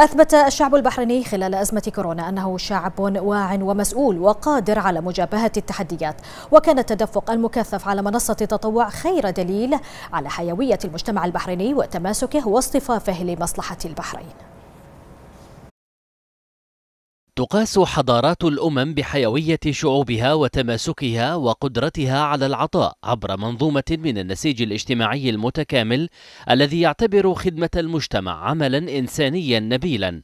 أثبت الشعب البحريني خلال أزمة كورونا أنه شعب واع ومسؤول وقادر على مجابهة التحديات وكان التدفق المكثف على منصة تطوع خير دليل على حيوية المجتمع البحريني وتماسكه واصطفافه لمصلحة البحرين تقاس حضارات الامم بحيويه شعوبها وتماسكها وقدرتها على العطاء عبر منظومه من النسيج الاجتماعي المتكامل الذي يعتبر خدمه المجتمع عملا انسانيا نبيلا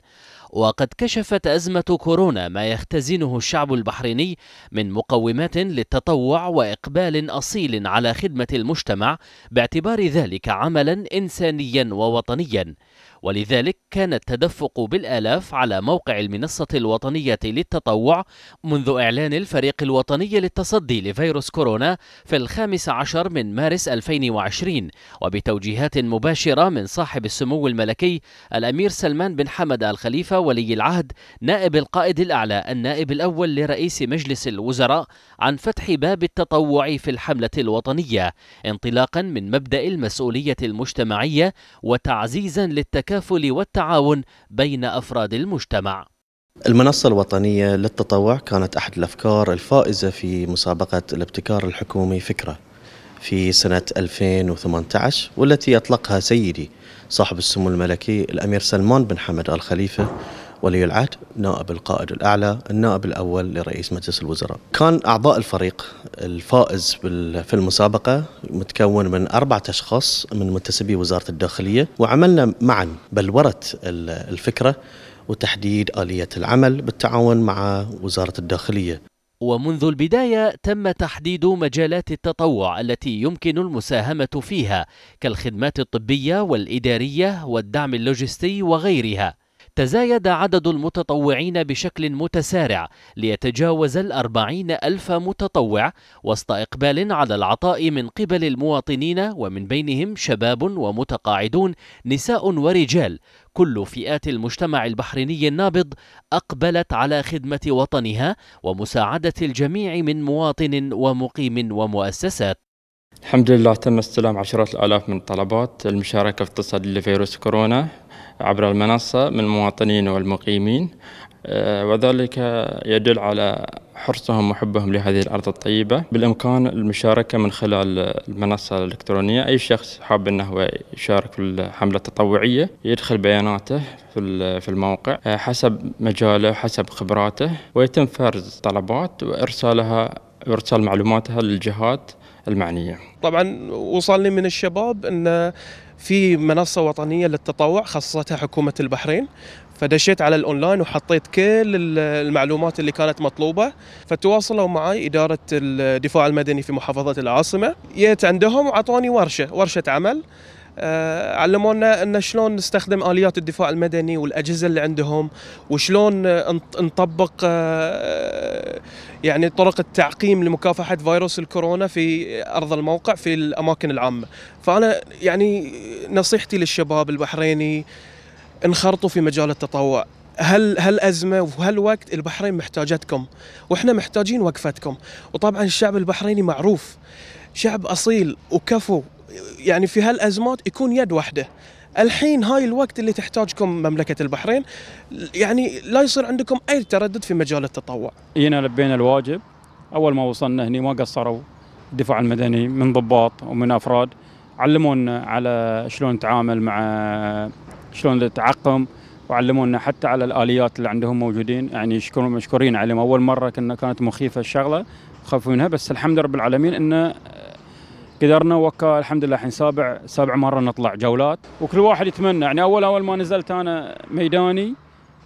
وقد كشفت أزمة كورونا ما يختزنه الشعب البحريني من مقومات للتطوع وإقبال أصيل على خدمة المجتمع باعتبار ذلك عملا إنسانيا ووطنيا ولذلك كان التدفق بالآلاف على موقع المنصة الوطنية للتطوع منذ إعلان الفريق الوطني للتصدي لفيروس كورونا في الخامس عشر من مارس 2020 وبتوجيهات مباشرة من صاحب السمو الملكي الأمير سلمان بن حمد الخليفة ولي العهد نائب القائد الأعلى النائب الأول لرئيس مجلس الوزراء عن فتح باب التطوع في الحملة الوطنية انطلاقا من مبدأ المسؤولية المجتمعية وتعزيزا للتكافل والتعاون بين أفراد المجتمع المنصة الوطنية للتطوع كانت أحد الأفكار الفائزة في مسابقة الابتكار الحكومي فكرة في سنة 2018 والتي أطلقها سيدي صاحب السمو الملكي الأمير سلمان بن حمد آل خليفة ولي العهد نائب القائد الأعلى النائب الأول لرئيس مجلس الوزراء كان أعضاء الفريق الفائز في المسابقة متكون من أربعة أشخاص من منتسبي وزارة الداخلية وعملنا معا بلورة الفكرة وتحديد آلية العمل بالتعاون مع وزارة الداخلية ومنذ البداية تم تحديد مجالات التطوع التي يمكن المساهمة فيها كالخدمات الطبية والإدارية والدعم اللوجستي وغيرها تزايد عدد المتطوعين بشكل متسارع ليتجاوز الأربعين ألف متطوع وسط إقبال على العطاء من قبل المواطنين ومن بينهم شباب ومتقاعدون نساء ورجال كل فئات المجتمع البحريني النابض أقبلت على خدمة وطنها ومساعدة الجميع من مواطن ومقيم ومؤسسات الحمد لله تم استلام عشرات الآلاف من الطلبات المشاركة في التصدي لفيروس كورونا عبر المنصة من المواطنين والمقيمين آه، وذلك يدل على حرصهم وحبهم لهذه الأرض الطيبة بالإمكان المشاركة من خلال المنصة الإلكترونية أي شخص حاب أنه هو يشارك في الحملة التطوعية يدخل بياناته في الموقع آه، حسب مجاله حسب خبراته ويتم فرز طلبات وإرسالها وإرسال معلوماتها للجهات المعنيه. طبعا وصلني من الشباب ان في منصه وطنيه للتطوع خصصتها حكومه البحرين فدشيت على الاونلاين وحطيت كل المعلومات اللي كانت مطلوبه فتواصلوا معي اداره الدفاع المدني في محافظه العاصمه جيت عندهم وعطوني ورشه ورشه عمل آه، علمونا ان شلون نستخدم اليات الدفاع المدني والاجهزه اللي عندهم وشلون نطبق آه، يعني طرق التعقيم لمكافحه فيروس الكورونا في ارض الموقع في الاماكن العامه فانا يعني نصيحتي للشباب البحريني انخرطوا في مجال التطوع هل هالازمه وقت البحرين محتاجتكم واحنا محتاجين وقفتكم وطبعا الشعب البحريني معروف شعب اصيل وكفو يعني في هالازمات يكون يد واحده الحين هاي الوقت اللي تحتاجكم مملكة البحرين يعني لا يصير عندكم أي تردد في مجال التطوع جينا لبينا الواجب أول ما وصلنا هنا ما قصروا الدفاع المدني من ضباط ومن أفراد علمونا على شلون نتعامل مع شلون نتعقم وعلمونا حتى على الآليات اللي عندهم موجودين يعني يشكرون مشكورين عليهم أول مرة كنا كانت مخيفة الشغلة خافوا منها بس الحمد رب العالمين أنه قدرنا وكا الحمد لله الحين سابع سابع مره نطلع جولات وكل واحد يتمنى يعني اول اول ما نزلت انا ميداني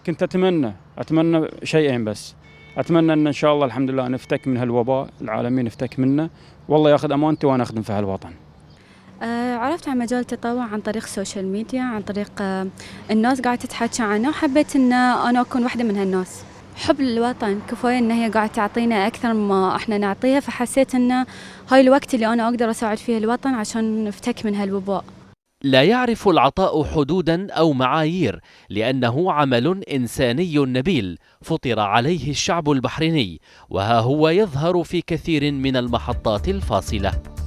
كنت اتمنى اتمنى شيئين بس اتمنى ان ان شاء الله الحمد لله نفتك من هالوباء العالمي نفتك منه والله ياخذ امانتي وانا اخدم في هالوطن آه عرفت عن مجال التطوع عن طريق السوشيال ميديا عن طريق أه، الناس قاعده تتحكى عنه وحبيت ان انا اكون واحده من هالناس حب للوطن كفاية إن هي قاعدة تعطينا أكثر ما إحنا نعطيها فحسيت إن هاي الوقت اللي أنا أقدر أساعد فيه الوطن عشان نفتك من هالوباء لا يعرف العطاء حدودا أو معايير لأنه عمل إنساني نبيل فطر عليه الشعب البحريني وها هو يظهر في كثير من المحطات الفاصلة